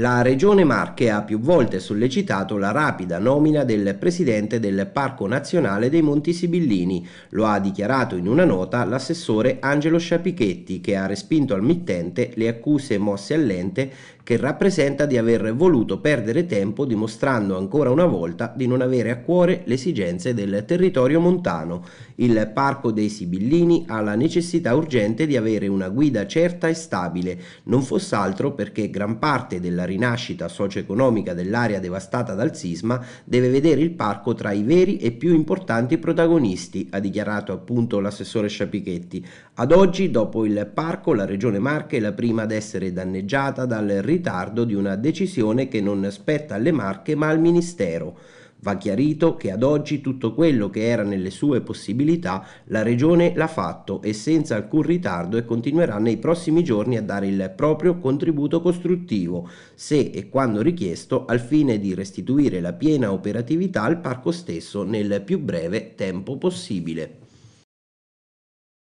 La Regione Marche ha più volte sollecitato la rapida nomina del presidente del Parco Nazionale dei Monti Sibillini. Lo ha dichiarato in una nota l'assessore Angelo Sciapichetti, che ha respinto al mittente le accuse mosse all'ente che rappresenta di aver voluto perdere tempo dimostrando ancora una volta di non avere a cuore le esigenze del territorio montano. Il Parco dei Sibillini ha la necessità urgente di avere una guida certa e stabile, non fosse altro perché gran parte della rinascita socio-economica dell'area devastata dal sisma deve vedere il parco tra i veri e più importanti protagonisti, ha dichiarato appunto l'assessore Sciapichetti. Ad oggi, dopo il parco, la Regione Marche è la prima ad essere danneggiata dal ritorno ritardo di una decisione che non spetta alle Marche ma al Ministero. Va chiarito che ad oggi tutto quello che era nelle sue possibilità la Regione l'ha fatto e senza alcun ritardo e continuerà nei prossimi giorni a dare il proprio contributo costruttivo, se e quando richiesto, al fine di restituire la piena operatività al parco stesso nel più breve tempo possibile.